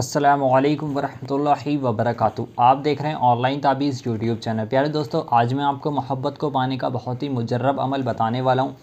असलम वरह वबरक आप देख रहे हैं ऑनलाइन ताबीज़ यूट्यूब चैनल प्यारे दोस्तों आज मैं आपको मोहब्बत को पाने का बहुत ही मुजरब अमल बताने वाला हूँ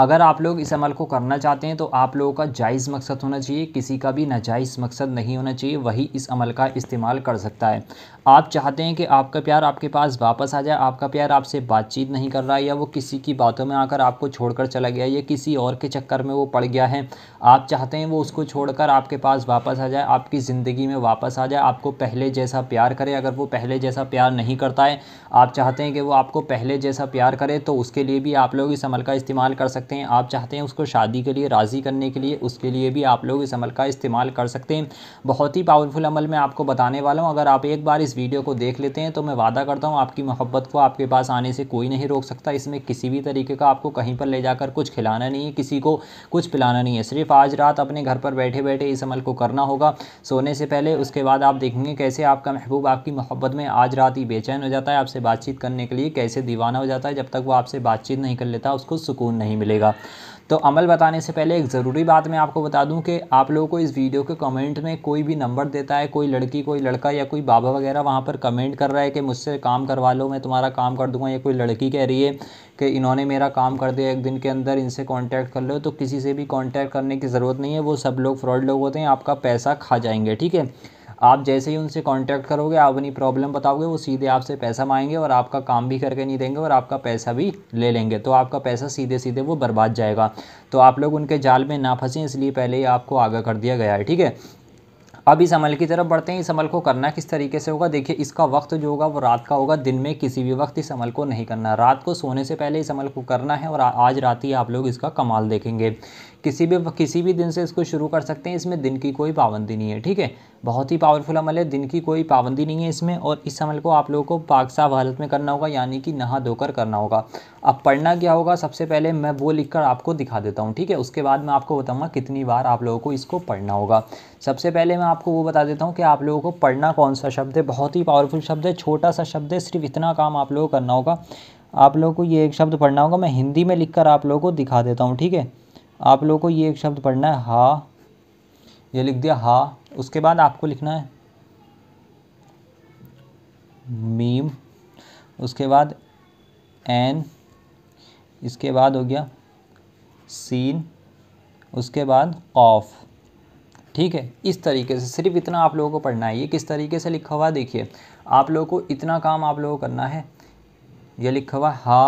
अगर आप लोग इस अमल को करना चाहते हैं तो आप लोगों का जायज़ मकसद होना चाहिए किसी का भी नाजायज़ मकसद नहीं होना चाहिए वही इस अमल का इस्तेमाल कर सकता है आप चाहते हैं कि आपका प्यार आपके पास वापस आ जाए आपका प्यार आपसे बातचीत नहीं कर रहा है या वो किसी की बातों में आकर आपको छोड़कर चला गया या किसी और के चक्कर में वो पड़ गया है आप चाहते हैं वो उसको छोड़कर आपके पास वापस आ जाए आपकी ज़िंदगी में वापस आ जाए आपको पहले जैसा प्यार करे अगर वो पहले जैसा प्यार नहीं करता है आप चाहते हैं कि वो आपको पहले जैसा प्यार करे तो उसके लिए भी आप लोग इस अमल का इस्तेमाल कर सकते सकते हैं आप चाहते हैं उसको शादी के लिए राज़ी करने के लिए उसके लिए भी आप लोग इस अमल का इस्तेमाल कर सकते हैं बहुत ही पावरफुल अमल मैं आपको बताने वाला हूँ अगर आप एक बार इस वीडियो को देख लेते हैं तो मैं वादा करता हूँ आपकी मोहब्बत को आपके पास आने से कोई नहीं रोक सकता इसमें किसी भी तरीके का आपको कहीं पर ले जाकर कुछ खिलाना नहीं है किसी को कुछ पिलाना नहीं है सिर्फ आज रात अपने घर पर बैठे बैठे इस अमल को करना होगा सोने से पहले उसके बाद आप देखेंगे कैसे आपका महबूब आपकी मोहब्बत में आज रात ही बेचैन हो जाता है आपसे बातचीत करने के लिए कैसे दीवाना हो जाता है जब तक वो आपसे बातचीत नहीं कर लेता उसको सुकून नहीं मिले मिलेगा तो अमल बताने से पहले एक ज़रूरी बात मैं आपको बता दूं कि आप लोगों को इस वीडियो के कमेंट में कोई भी नंबर देता है कोई लड़की कोई लड़का या कोई बाबा वगैरह वहाँ पर कमेंट कर रहा है कि मुझसे काम करवा लो मैं तुम्हारा काम कर दूंगा या कोई लड़की कह रही है कि इन्होंने मेरा काम कर दिया एक दिन के अंदर इनसे कॉन्टैक्ट कर लो तो किसी से भी कॉन्टैक्ट करने की ज़रूरत नहीं है वो सब लोग फ्रॉड लोग होते हैं आपका पैसा खा जाएंगे ठीक है आप जैसे ही उनसे कॉन्टैक्ट करोगे आप अपनी प्रॉब्लम बताओगे वो सीधे आपसे पैसा मांगेंगे और आपका काम भी करके नहीं देंगे और आपका पैसा भी ले लेंगे तो आपका पैसा सीधे सीधे वो बर्बाद जाएगा तो आप लोग उनके जाल में ना फंसें इसलिए पहले ही आपको आगाह कर दिया गया है ठीक है अब इस अमल की तरफ बढ़ते हैं इस अमल को करना किस तरीके से होगा देखिए इसका वक्त जो होगा वो रात का होगा दिन में किसी भी वक्त इस अमल को नहीं करना रात को सोने से पहले इस अमल को करना है और आज रात ही आप लोग इसका कमाल देखेंगे किसी भी किसी भी दिन से इसको शुरू कर सकते हैं इसमें दिन की कोई पाबंदी नहीं है ठीक है बहुत ही पावरफुल अमल है दिन की कोई पाबंदी नहीं है इसमें और इस अमल को आप लोगों को पाक साफ हालत में करना होगा यानी कि नहा धोकर करना होगा अब पढ़ना क्या होगा सबसे पहले मैं वो लिखकर आपको दिखा देता हूँ ठीक है उसके बाद मैं आपको बताऊँगा कितनी बार आप लोगों को इसको पढ़ना होगा सबसे पहले मैं आपको वो बता देता हूँ कि आप लोगों को पढ़ना कौन सा शब्द है बहुत ही पावरफुल शब्द है छोटा सा शब्द है सिर्फ इतना काम आप लोगों को करना होगा आप लोगों को ये एक शब्द पढ़ना होगा मैं हिंदी में लिखकर आप लोगों को दिखा देता हूँ ठीक है आप लोगों को ये एक शब्द पढ़ना है हा ये लिख दिया हा उसके बाद आपको लिखना है मीम उसके बाद एन इसके बाद हो गया सीन उसके बाद ऑफ़ ठीक है इस तरीके से सिर्फ इतना आप लोगों को पढ़ना है ये किस तरीके से लिखा हुआ देखिए आप लोगों को इतना काम आप लोगों को करना है ये लिखा हुआ हा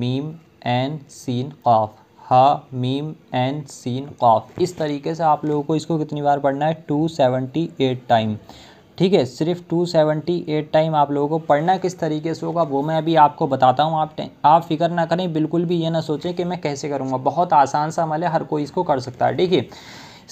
मीम एन सीन कॉफ हा मीम एन सीन कॉफ इस तरीके से आप लोगों को इसको कितनी बार पढ़ना है टू सेवेंटी एट टाइम ठीक है सिर्फ टू सेवेंटी एट टाइम आप लोगों को पढ़ना किस तरीके से होगा वो मैं अभी आपको बताता हूँ आप आप फिक्र ना करें बिल्कुल भी ये ना सोचें कि मैं कैसे करूँगा बहुत आसान सा अमल है हर कोई इसको कर सकता है ठीक है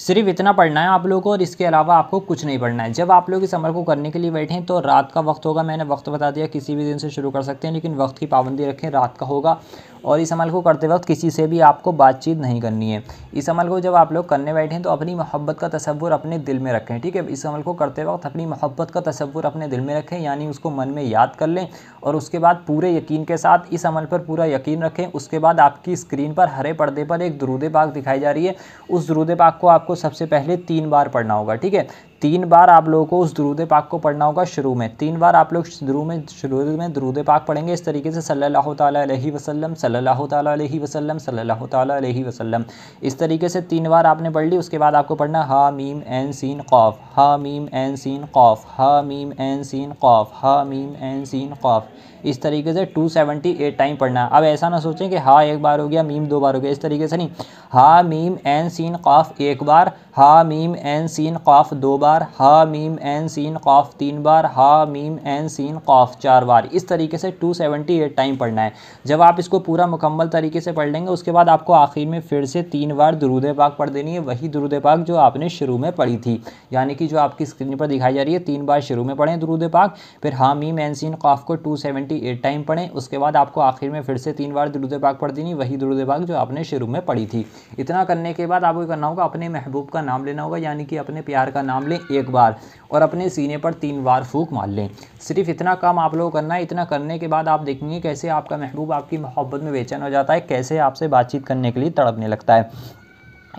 सिर्फ इतना पढ़ना है आप लोगों को और इसके अलावा आपको कुछ नहीं पढ़ना है जब आप लोग इस अमल को करने के लिए बैठें तो रात का वक्त होगा मैंने वक्त बता दिया किसी भी दिन से शुरू कर सकते हैं लेकिन वक्त की पाबंदी रखें रात का होगा और इस अमल को करते वक्त किसी से भी आपको बातचीत नहीं करनी है इस अमल को जब आप लोग करने बैठें तो अपनी मोहब्बत का तस्वुर अपने दिल में रखें ठीक है इस अमल को करते वक्त अपनी मोहब्बत का तस्वुर अपने दिल में रखें यानी उसको मन में याद कर लें और उसके बाद पूरे यकीन के साथ इस अमल पर पूरा यकीन रखें उसके बाद आपकी स्क्रीन पर हरे पर्दे पर एक दरूद पाक दिखाई जा रही है उस दरूद पाक को आप आपको सबसे पहले तीन बार पढ़ना होगा ठीक है तीन बार आप लोगों को उस दरूद पाक को पढ़ना होगा शुरू में तीन बार आप लोग शुरू में शुरू में दरूद पाक पढ़ेंगे इस तरीके से सल्लल्लाहु अलैहि वसल्लम सल्लल्लाहु अलैहि वसल्लम सल्लल्लाहु अलैहि वसल्लम इस तरीके से तीन बार आपने पढ़ ली उसके बाद आपको पढ़ना हा मीम एन सीन कौफ हा मीम एन सीन कौफ हा मीम एन सीन कौफ हा मीम एन सीन कौफ इस तरीके से टू सेवेंटी एट टाइम पढ़ना अब ऐसा ना सोचें कि हा एक बार हो गया मीम दो बार हो गया इस तरीके से नहीं हा मीम एन सीन कौफ एक बार हा मीम एन सीन कौफ दो बार बार हा मीम एन सीन कॉफ तीन बार हा मीम एन सीन कॉफ चार बार इस तरीके से 278 टाइम पढ़ना है जब आप इसको पूरा मुकम्मल तरीके से पढ़ लेंगे उसके बाद आपको आखिर में फिर से तीन बार दरूद पाक पढ़ देनी है वही दरूद पाक जो आपने शुरू में पढ़ी थी यानी कि जो आपकी स्क्रीन पर दिखाई जा रही है तीन बार शुरू में पढ़ें दरूद पाक फिर हा मीम एन सीन कौफ को टू टाइम पढ़ें उसके बाद आपको आखिर में फिर से तीन बार दरूद पाक पढ़ देनी वही दरूद पाक जो आपने शुरू में पढ़ी थी इतना करने के बाद आपको करना होगा अपने महबूब का नाम लेना होगा यानी कि अपने प्यार का नाम ले लें एक बार और अपने सीने पर तीन बार फूक मार लें सिर्फ इतना काम आप लोगों को करना है इतना करने के बाद आप देखेंगे कैसे आपका महबूब आपकी मोहब्बत में बेचैन हो जाता है कैसे आपसे बातचीत करने के लिए तड़पने लगता है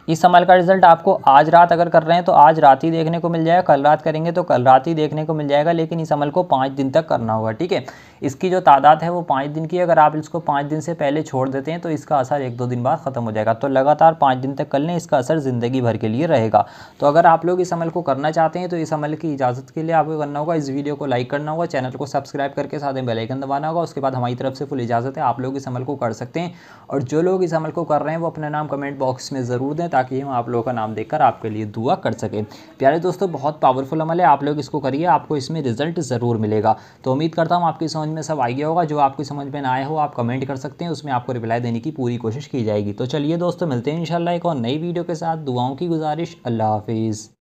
इस सवाल का रिजल्ट आपको आज रात अगर कर रहे हैं तो आज रात ही देखने को मिल जाएगा कल रात करेंगे तो कल रात ही देखने को मिल जाएगा लेकिन इस अमल को पाँच दिन तक करना होगा ठीक है इसकी जो तादाद है वो पाँच दिन की अगर आप इसको पाँच दिन से पहले छोड़ देते हैं तो इसका असर एक दो दिन बाद ख़त्म हो जाएगा तो लगातार पाँच दिन तक कर लें इसका असर ज़िंदगी भर के लिए रहेगा तो अगर आप लोग इस अमल को करना चाहते हैं तो इस अमल की इजाज़त के लिए आपको करना होगा इस वीडियो को लाइक करना होगा चैनल को सब्सक्राइब करके साथ में बेलाइकन दबाना होगा उसके बाद हमारी तरफ से फुल इजाज़त है आप लोग इस अमल को कर सकते हैं और जो लोग इस अमल को कर रहे हैं वो अपना नाम कमेंट बॉक्स में ज़रूर दें ताकि हम आप लोगों का नाम देखकर आपके लिए दुआ कर सकें प्यारे दोस्तों बहुत पावरफुल अमल है आप लोग इसको करिए आपको इसमें रिजल्ट ज़रूर मिलेगा तो उम्मीद करता हूँ आपकी समझ में सब आ गया होगा जो आपकी समझ में ना आया हो आप कमेंट कर सकते हैं उसमें आपको रिप्लाई देने की पूरी कोशिश की जाएगी तो चलिए दोस्तों मिलते हैं इन एक और नई वीडियो के साथ दुआओं की गुजारिश अल्लाह हाफिज़